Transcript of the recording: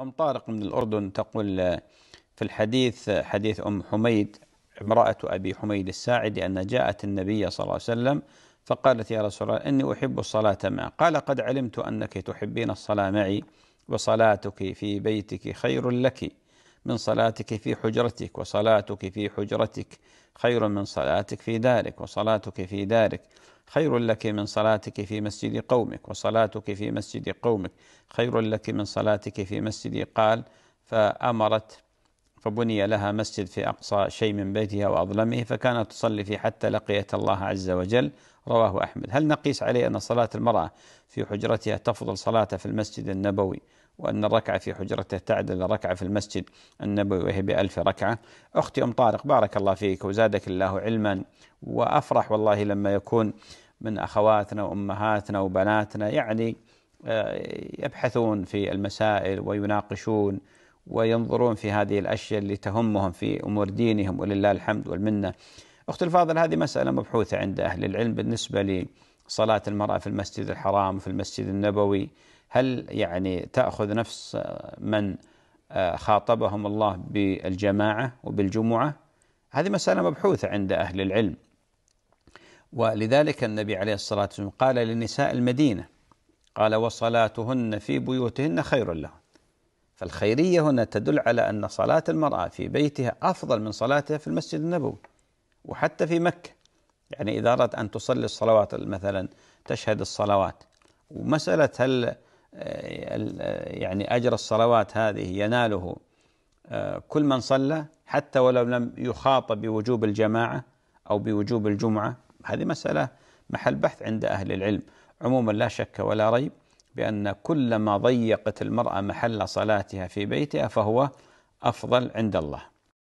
أم طارق من الأردن تقول آه، في الحديث آه، حديث أم حميد امرأة أبي حميد الساعد أن جاءت النبي صلى الله عليه وسلم فقالت يا رسول الله إني أحب الصلاة معك قال قد علمت أنك تحبين الصلاة معي وصلاتك في بيتك خير لك من صلاتك في حجرتك وصلاتك في حجرتك خير من صلاتك في دارك وصلاتك في دارك خير لك من صلاتك في مسجد قومك وصلاتك في مسجد قومك خير لك من صلاتك في مسجدي قال فأمرت فبني لها مسجد في أقصى شيء من بيتها وأظلمه فكانت تصلي فيه حتى لقيت الله عز وجل رواه أحمد هل نقيس عليه أن صلاة المرأة في حجرتها تفضل صلاتها في المسجد النبوي وأن الركعة في حجرته تعدل ركعة في المسجد النبوي وهي بألف ركعة أختي أم طارق بارك الله فيك وزادك الله علما وأفرح والله لما يكون من أخواتنا وأمهاتنا وبناتنا يعني آه، يبحثون في المسائل ويناقشون وينظرون في هذه الأشياء اللي تهمهم في أمور دينهم ولله الحمد والمنة أخت الفاضل هذه مسألة مبحوثة عند أهل العلم بالنسبة لصلاة المرأة في المسجد الحرام في المسجد النبوي هل يعني تأخذ نفس من آه، خاطبهم الله بالجماعة وبالجمعة هذه مسألة مبحوثة عند أهل العلم ولذلك النبي عليه الصلاة والسلام قال لنساء المدينة قال وصلاتهن في بيوتهن خير لهم فالخيرية هنا تدل على أن صلاة المرأة في بيتها أفضل من صلاتها في المسجد النبوي وحتى في مكة يعني إذا أردت أن تصلي الصلوات مثلا تشهد الصلوات ومسألة هل آه، آه، يعني أجر الصلوات هذه يناله آه، كل من صلى حتى ولو لم يخاط بوجوب الجماعة أو بوجوب الجمعة هذه مسألة محل بحث عند أهل العلم عموما لا شك ولا ريب بأن كلما ضيقت المرأة محل صلاتها في بيتها فهو أفضل عند الله